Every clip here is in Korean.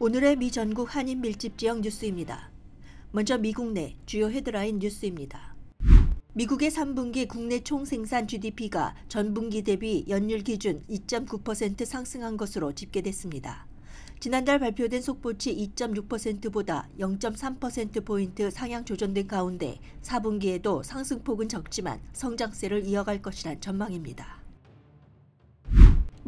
오늘의 미 전국 한인 밀집 지역 뉴스입니다. 먼저 미국 내 주요 헤드라인 뉴스입니다. 미국의 3분기 국내 총 생산 GDP가 전분기 대비 연율 기준 2.9% 상승한 것으로 집계됐습니다. 지난달 발표된 속보치 2.6%보다 0.3%포인트 상향 조정된 가운데 4분기에도 상승폭은 적지만 성장세를 이어갈 것이란 전망입니다.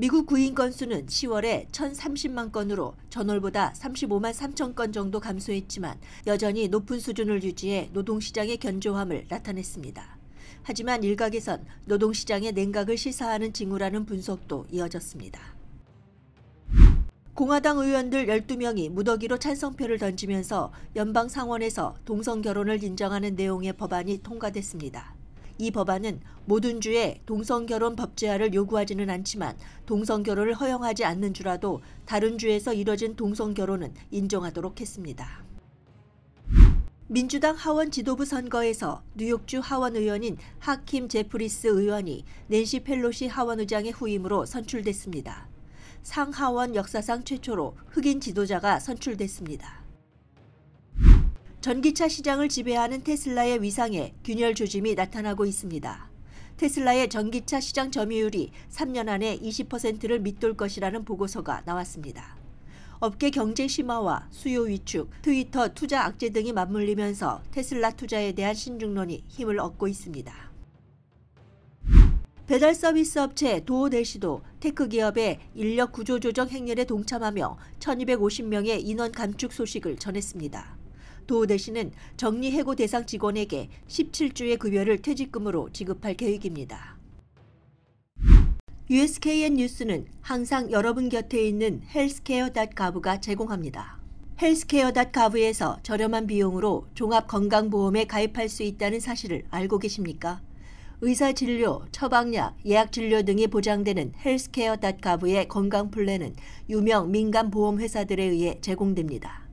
미국 구인 건수는 10월에 1,030만 건으로 전월보다 35만 3천 건 정도 감소했지만 여전히 높은 수준을 유지해 노동시장의 견조함을 나타냈습니다. 하지만 일각에선 노동시장의 냉각을 시사하는 징후라는 분석도 이어졌습니다. 공화당 의원들 12명이 무더기로 찬성표를 던지면서 연방 상원에서 동성 결혼을 인정하는 내용의 법안이 통과됐습니다. 이 법안은 모든 주에 동성결혼 법제화를 요구하지는 않지만 동성결혼을 허용하지 않는 주라도 다른 주에서 이뤄진 동성결혼은 인정하도록 했습니다. 민주당 하원 지도부 선거에서 뉴욕주 하원 의원인 하킴 제프리스 의원이 낸시 펠로시 하원 의장의 후임으로 선출됐습니다. 상하원 역사상 최초로 흑인 지도자가 선출됐습니다. 전기차 시장을 지배하는 테슬라의 위상에 균열 조짐이 나타나고 있습니다. 테슬라의 전기차 시장 점유율이 3년 안에 20%를 밑돌 것이라는 보고서가 나왔습니다. 업계 경쟁 심화와 수요 위축, 트위터 투자 악재 등이 맞물리면서 테슬라 투자에 대한 신중론이 힘을 얻고 있습니다. 배달 서비스 업체 도어대시도 테크 기업의 인력 구조 조정 행렬에 동참하며 1,250명의 인원 감축 소식을 전했습니다. 도우대신은 정리해고 대상 직원에게 17주의 급여를 퇴직금으로 지급할 계획입니다. USKN 뉴스는 항상 여러분 곁에 있는 헬스케어.가브가 제공합니다. 헬스케어.가브에서 저렴한 비용으로 종합건강보험에 가입할 수 있다는 사실을 알고 계십니까? 의사 진료, 처방약, 예약 진료 등이 보장되는 헬스케어.가브의 건강 플랜은 유명 민간 보험 회사들에 의해 제공됩니다.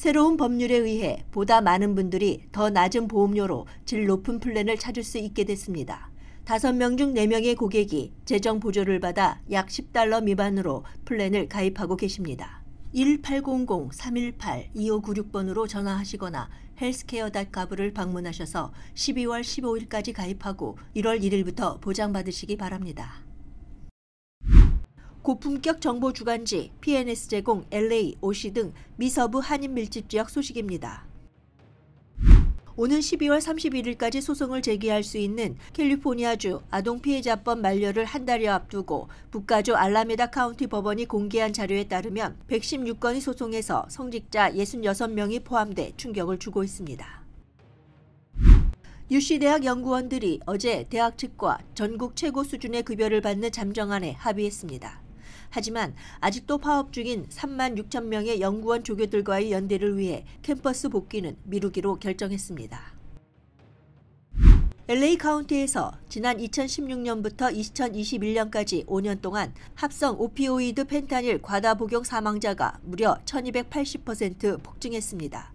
새로운 법률에 의해 보다 많은 분들이 더 낮은 보험료로 질 높은 플랜을 찾을 수 있게 됐습니다. 5명 중 4명의 고객이 재정 보조를 받아 약 10달러 미만으로 플랜을 가입하고 계십니다. 1800-318-2596번으로 전화하시거나 헬스케어닷가브를 방문하셔서 12월 15일까지 가입하고 1월 1일부터 보장받으시기 바랍니다. 고품격 정보 주간지 PNS 제공 LA, OC 등 미서부 한인 밀집 지역 소식입니다. 오는 12월 31일까지 소송을 제기할 수 있는 캘리포니아주 아동피해자법 만료를 한 달여 앞두고 북가주 알라메다 카운티 법원이 공개한 자료에 따르면 116건의 소송에서 성직자 66명이 포함돼 충격을 주고 있습니다. 유씨 대학 연구원들이 어제 대학 측과 전국 최고 수준의 급여를 받는 잠정안에 합의했습니다. 하지만 아직도 파업 중인 3만 6천 명의 연구원 조교들과의 연대를 위해 캠퍼스 복귀는 미루기로 결정했습니다. LA 카운티에서 지난 2016년부터 2021년까지 5년 동안 합성 오피오이드 펜타닐 과다 복용 사망자가 무려 1280% 폭증했습니다.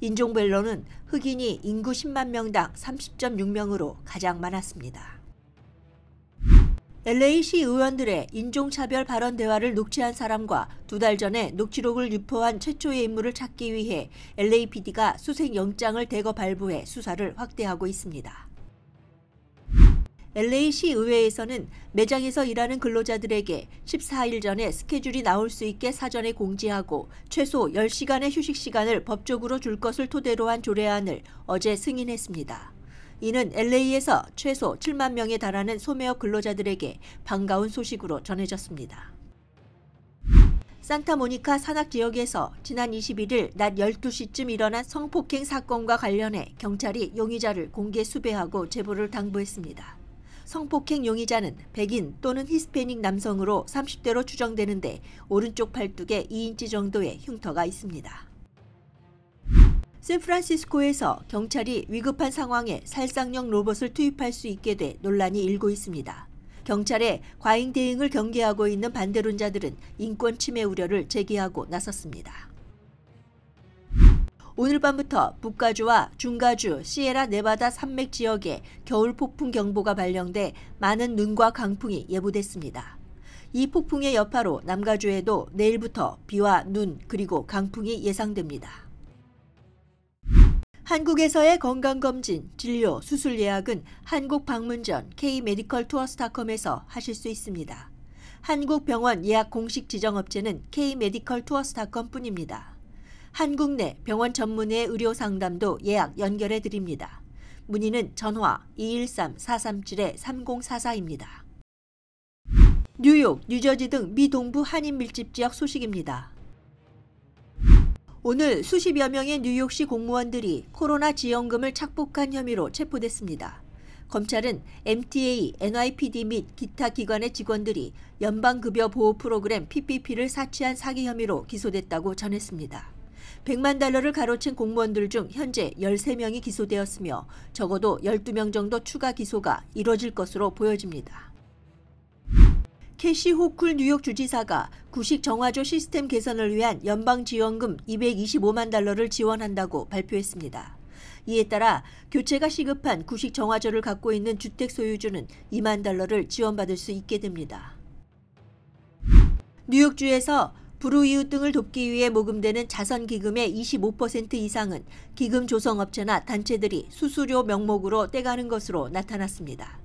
인종별로는 흑인이 인구 10만 명당 30.6명으로 가장 많았습니다. LA시 의원들의 인종차별 발언 대화를 녹취한 사람과 두 달 전에 녹취록을 유포한 최초의 인물을 찾기 위해 LAPD가 수색 영장을 대거 발부해 수사를 확대하고 있습니다. LA시 의회에서는 매장에서 일하는 근로자들에게 14일 전에 스케줄이 나올 수 있게 사전에 공지하고 최소 10시간의 휴식 시간을 법적으로 줄 것을 토대로 한 조례안을 어제 승인했습니다. 이는 LA에서 최소 7만 명에 달하는 소매업 근로자들에게 반가운 소식으로 전해졌습니다. 산타모니카 산악 지역에서 지난 21일 낮 12시쯤 일어난 성폭행 사건과 관련해 경찰이 용의자를 공개 수배하고 제보를 당부했습니다. 성폭행 용의자는 백인 또는 히스패닉 남성으로 30대로 추정되는데 오른쪽 팔뚝에 2인치 정도의 흉터가 있습니다. 샌프란시스코에서 경찰이 위급한 상황에 살상용 로봇을 투입할 수 있게 돼 논란이 일고 있습니다. 경찰의 과잉 대응을 경계하고 있는 반대론자들은 인권 침해 우려를 제기하고 나섰습니다. 오늘 밤부터 북가주와 중가주, 시에라 네바다 산맥 지역에 겨울 폭풍 경보가 발령돼 많은 눈과 강풍이 예보됐습니다. 이 폭풍의 여파로 남가주에도 내일부터 비와 눈 그리고 강풍이 예상됩니다. 한국에서의 건강검진, 진료, 수술 예약은 한국 방문 전 K-메디컬 투어스닷컴에서 하실 수 있습니다. 한국병원 예약 공식 지정업체는 K-메디컬 투어스닷컴뿐입니다. 한국 내 병원 전문의 의료 상담도 예약 연결해 드립니다. 문의는 전화 213-437-3044입니다. 뉴욕, 뉴저지 등 미 동부 한인 밀집 지역 소식입니다. 오늘 수십여 명의 뉴욕시 공무원들이 코로나 지원금을 착복한 혐의로 체포됐습니다. 검찰은 MTA, NYPD 및 기타 기관의 직원들이 연방급여 보호 프로그램 PPP를 사치한 사기 혐의로 기소됐다고 전했습니다. 100만 달러를 가로챈 공무원들 중 현재 13명이 기소되었으며 적어도 12명 정도 추가 기소가 이뤄질 것으로 보여집니다. 캐시 호쿨 뉴욕 주지사가 구식 정화조 시스템 개선을 위한 연방지원금 225만 달러를 지원한다고 발표했습니다. 이에 따라 교체가 시급한 구식 정화조를 갖고 있는 주택 소유주는 2만 달러를 지원받을 수 있게 됩니다. 뉴욕주에서 불우이웃 등을 돕기 위해 모금되는 자선기금의 25% 이상은 기금 조성업체나 단체들이 수수료 명목으로 떼가는 것으로 나타났습니다.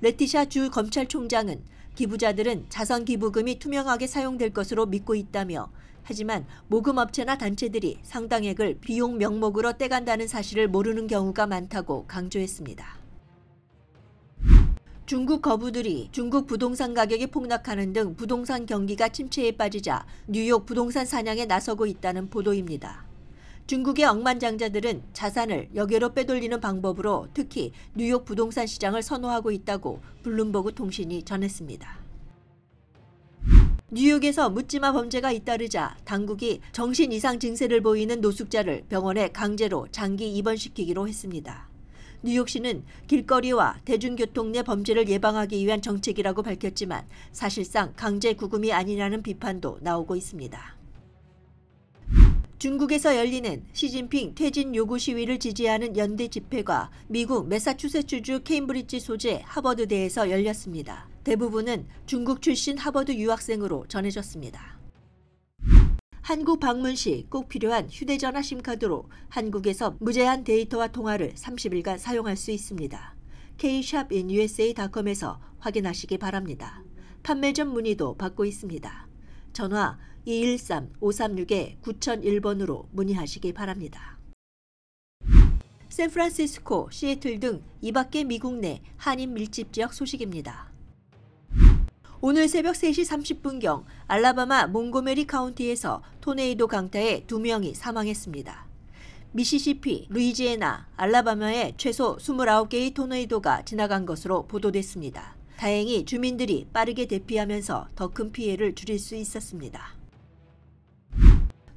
레티샤 주 검찰총장은 기부자들은 자선 기부금이 투명하게 사용될 것으로 믿고 있다며 하지만 모금업체나 단체들이 상당액을 비용 명목으로 떼간다는 사실을 모르는 경우가 많다고 강조했습니다. 중국 거부들이 중국 부동산 가격이 폭락하는 등 부동산 경기가 침체에 빠지자 뉴욕 부동산 사냥에 나서고 있다는 보도입니다. 중국의 억만장자들은 자산을 여기로 빼돌리는 방법으로 특히 뉴욕 부동산 시장을 선호하고 있다고 블룸버그 통신이 전했습니다. 뉴욕에서 묻지마 범죄가 잇따르자 당국이 정신 이상 증세를 보이는 노숙자를 병원에 강제로 장기 입원시키기로 했습니다. 뉴욕시는 길거리와 대중교통 내 범죄를 예방하기 위한 정책이라고 밝혔지만 사실상 강제 구금이 아니라는 비판도 나오고 있습니다. 중국에서 열리는 시진핑 퇴진 요구 시위를 지지하는 연대 집회가 미국 메사추세츠주 케임브리지 소재 하버드대에서 열렸습니다. 대부분은 중국 출신 하버드 유학생으로 전해졌습니다. 한국 방문 시 꼭 필요한 휴대전화 심카드로 한국에서 무제한 데이터와 통화를 30일간 사용할 수 있습니다. k-inusa.com에서 확인하시기 바랍니다. 판매점 문의도 받고 있습니다. 전화 213-536-9001번으로 문의하시기 바랍니다. 샌프란시스코, 시애틀 등 이밖에 미국 내 한인 밀집 지역 소식입니다. 오늘 새벽 3시 30분경 알라바마 몽고메리 카운티에서 토네이도 강타에 2명이 사망했습니다. 미시시피, 루이지애나, 알라바마에 최소 29개의 토네이도가 지나간 것으로 보도됐습니다. 다행히 주민들이 빠르게 대피하면서 더 큰 피해를 줄일 수 있었습니다.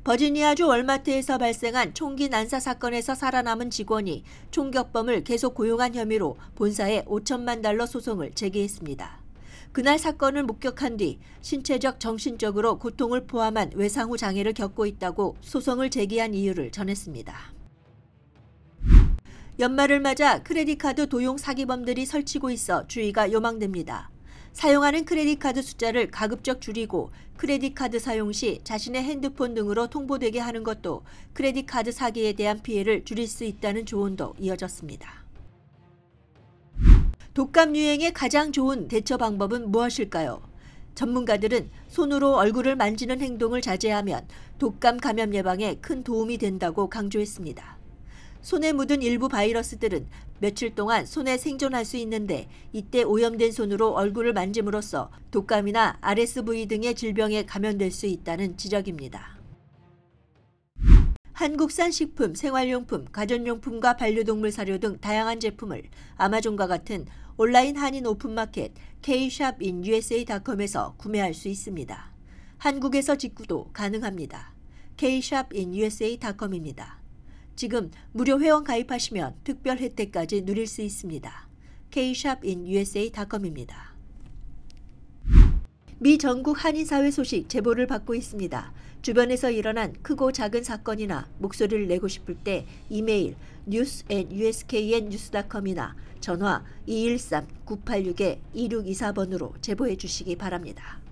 버지니아주 월마트에서 발생한 총기 난사 사건에서 살아남은 직원이 총격범을 계속 고용한 혐의로 본사에 5천만 달러 소송을 제기했습니다. 그날 사건을 목격한 뒤 신체적 정신적으로 고통을 포함한 외상 후 장애를 겪고 있다고 소송을 제기한 이유를 전했습니다. 연말을 맞아 크레딧카드 도용 사기범들이 설치고 있어 주의가 요망됩니다. 사용하는 크레딧 카드 숫자를 가급적 줄이고 크레딧 카드 사용 시 자신의 핸드폰 등으로 통보되게 하는 것도 크레딧 카드 사기에 대한 피해를 줄일 수 있다는 조언도 이어졌습니다. 독감 유행에 가장 좋은 대처 방법은 무엇일까요? 전문가들은 손으로 얼굴을 만지는 행동을 자제하면 독감 감염 예방에 큰 도움이 된다고 강조했습니다. 손에 묻은 일부 바이러스들은 며칠 동안 손에 생존할 수 있는데 이때 오염된 손으로 얼굴을 만짐으로써 독감이나 RSV 등의 질병에 감염될 수 있다는 지적입니다. 한국산 식품, 생활용품, 가전용품과 반려동물 사료 등 다양한 제품을 아마존과 같은 온라인 한인 오픈마켓 K샵인 USA.com에서 구매할 수 있습니다. 한국에서 직구도 가능합니다. K샵인 USA.com입니다. 지금 무료 회원 가입하시면 특별 혜택까지 누릴 수 있습니다. kshopinusa.com입니다. 미 전국 한인사회 소식 제보를 받고 있습니다. 주변에서 일어난 크고 작은 사건이나 목소리를 내고 싶을 때 이메일 news@usknnews.com이나 전화 213-986-2624번으로 제보해 주시기 바랍니다.